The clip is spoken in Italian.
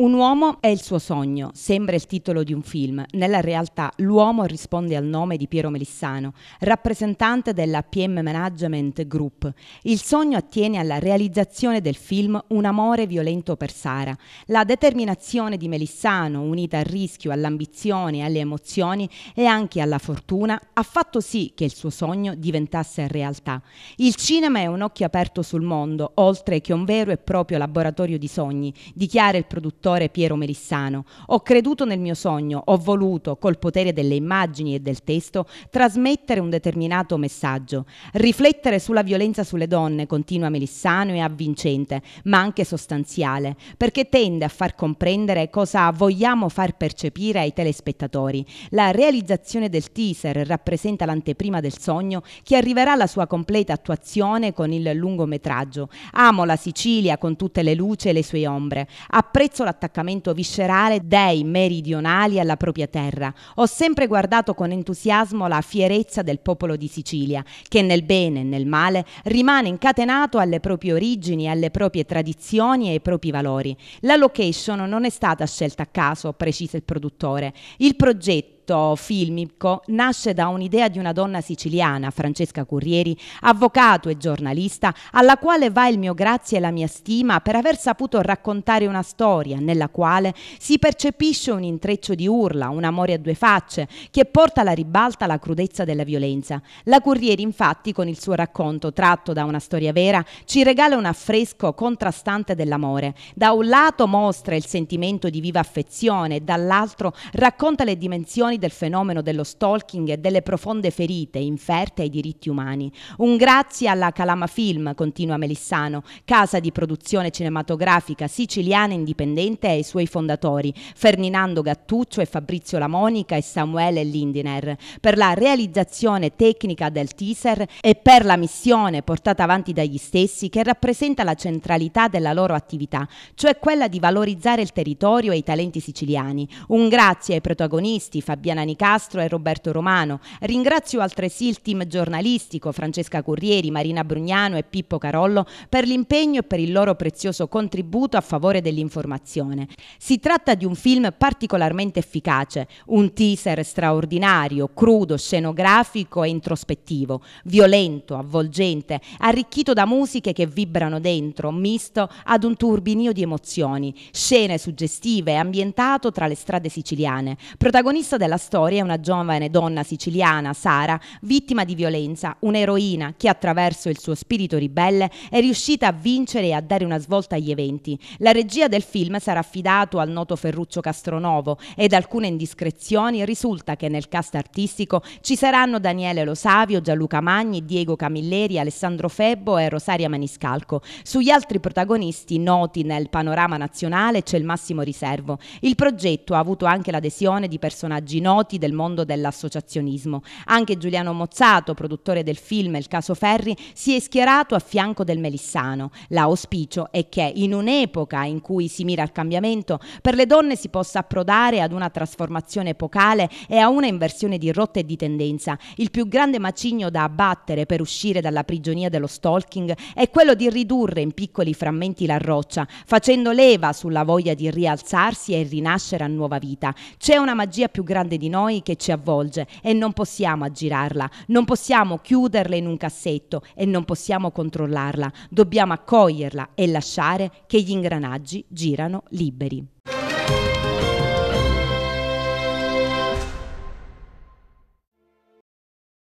Un uomo è il suo sogno, sembra il titolo di un film. Nella realtà l'uomo risponde al nome di Piero Melissano, rappresentante della PM Management Group. Il sogno attiene alla realizzazione del film Un amore violento per Sara. La determinazione di Melissano, unita al rischio, all'ambizione, alle emozioni e anche alla fortuna, ha fatto sì che il suo sogno diventasse realtà. Il cinema è un occhio aperto sul mondo, oltre che un vero e proprio laboratorio di sogni, dichiara il produttore scrittore Piero Melissano. Ho creduto nel mio sogno, ho voluto, col potere delle immagini e del testo, trasmettere un determinato messaggio. Riflettere sulla violenza sulle donne, continua Melissano, è avvincente, ma anche sostanziale, perché tende a far comprendere cosa vogliamo far percepire ai telespettatori. La realizzazione del teaser rappresenta l'anteprima del sogno che arriverà alla sua completa attuazione con il lungometraggio. Amo la Sicilia con tutte le luci e le sue ombre. Apprezzo la attaccamento viscerale dei meridionali alla propria terra. Ho sempre guardato con entusiasmo la fierezza del popolo di Sicilia, che nel bene e nel male rimane incatenato alle proprie origini, alle proprie tradizioni e ai propri valori. La location non è stata scelta a caso, precisa il produttore. Il progetto progetto filmico nasce da un'idea di una donna siciliana, Francesca Currieri, avvocato e giornalista, alla quale va il mio grazie e la mia stima per aver saputo raccontare una storia nella quale si percepisce un intreccio di urla, un amore a due facce, che porta alla ribalta la crudezza della violenza. La Currieri, infatti, con il suo racconto tratto da una storia vera, ci regala un affresco contrastante dell'amore. Da un lato mostra il sentimento di viva affezione, dall'altro racconta le dimensioni noi del fenomeno dello stalking e delle profonde ferite inferte ai diritti umani. Un grazie alla Calama Film, continua Melissano, casa di produzione cinematografica siciliana indipendente e ai suoi fondatori, Ferdinando Gattuccio e Fabrizio Lamonica e Samuele Lindiner, per la realizzazione tecnica del teaser e per la missione portata avanti dagli stessi che rappresenta la centralità della loro attività, cioè quella di valorizzare il territorio e i talenti siciliani. Un grazie ai protagonisti Fabiano Bibiana Nicastro e Roberto Romano. Ringrazio altresì il team giornalistico Francesca Currieri, Marina Brugnano e Pippo Carollo per l'impegno e per il loro prezioso contributo a favore dell'informazione. Si tratta di un film particolarmente efficace, un teaser straordinario, crudo, scenografico e introspettivo, violento, avvolgente, arricchito da musiche che vibrano dentro, misto ad un turbinio di emozioni, scene suggestive e ambientato tra le strade siciliane. Protagonista della la storia è una giovane donna siciliana, Sara, vittima di violenza, un'eroina che attraverso il suo spirito ribelle è riuscita a vincere e a dare una svolta agli eventi. La regia del film sarà affidata al noto Ferruccio Castronovo ed alcune indiscrezioni risulta che nel cast artistico ci saranno Daniele Lo Savio, Gianluca Magni, Diego Camilleri, Alessandro Febbo e Rosaria Maniscalco. Sugli altri protagonisti noti nel panorama nazionale c'è il massimo riservo. Il progetto ha avuto anche l'adesione di personaggi noti noti del mondo dell'associazionismo. Anche Giuliano Mozzato, produttore del film Il caso Ferri, si è schierato a fianco del Melissano. L'auspicio è che in un'epoca in cui si mira al cambiamento, per le donne si possa approdare ad una trasformazione epocale e a una inversione di rotta e di tendenza. Il più grande macigno da abbattere per uscire dalla prigionia dello stalking è quello di ridurre in piccoli frammenti la roccia, facendo leva sulla voglia di rialzarsi e rinascere a nuova vita. C'è una magia più grande grande di noi che ci avvolge e non possiamo aggirarla, non possiamo chiuderla in un cassetto e non possiamo controllarla, dobbiamo accoglierla e lasciare che gli ingranaggi girano liberi.